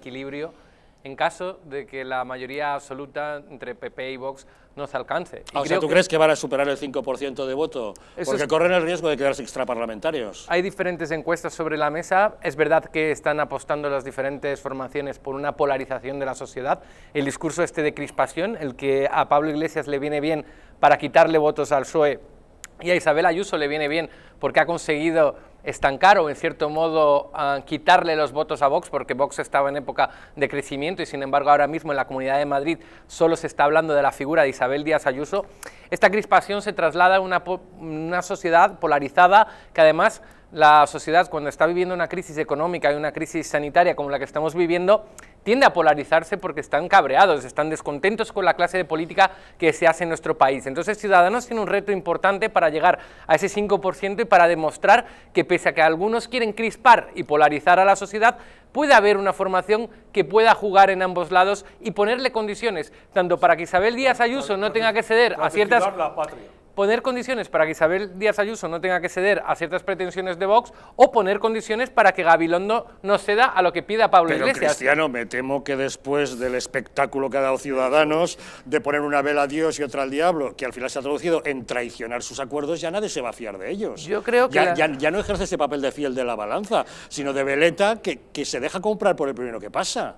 equilibrio en caso de que la mayoría absoluta entre PP y Vox no se alcance. Ah, o sea, ¿tú crees que van a superar el 5% de voto? Porque corren el riesgo de quedarse extraparlamentarios. Hay diferentes encuestas sobre la mesa. Es verdad que están apostando las diferentes formaciones por una polarización de la sociedad. El discurso este de crispación, el que a Pablo Iglesias le viene bien para quitarle votos al PSOE y a Isabel Ayuso le viene bien porque ha conseguido estancar o en cierto modo ah, quitarle los votos a Vox porque Vox estaba en época de crecimiento y sin embargo ahora mismo en la Comunidad de Madrid solo se está hablando de la figura de Isabel Díaz Ayuso. Esta crispación se traslada a una, una sociedad polarizada que además la sociedad cuando está viviendo una crisis económica y una crisis sanitaria como la que estamos viviendo, tiende a polarizarse porque están cabreados, están descontentos con la clase de política que se hace en nuestro país. Entonces Ciudadanos tiene un reto importante para llegar a ese 5% y para demostrar que pese a que algunos quieren crispar y polarizar a la sociedad, puede haber una formación que pueda jugar en ambos lados y ponerle condiciones, tanto para que Isabel Díaz Ayuso no tenga que ceder a ciertas poner condiciones para que Isabel Díaz Ayuso no tenga que ceder a ciertas pretensiones de Vox o poner condiciones para que Gabilondo no ceda a lo que pida Pablo Pero, Iglesias. Cristiano, me temo que después del espectáculo que ha dado Ciudadanos de poner una vela a Dios y otra al diablo, que al final se ha traducido en traicionar sus acuerdos, ya nadie se va a fiar de ellos. Yo creo que... Ya, no ejerce ese papel de fiel de la balanza, sino de veleta que, se deja comprar por el primero que pasa.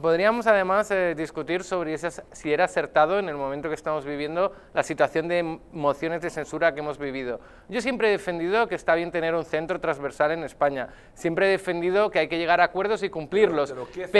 Podríamos además eh, discutir sobre si era acertado en el momento que estamos viviendo la situación de mociones de censura que hemos vivido. Yo siempre he defendido que está bien tener un centro transversal en España. Siempre he defendido que hay que llegar a acuerdos y cumplirlos.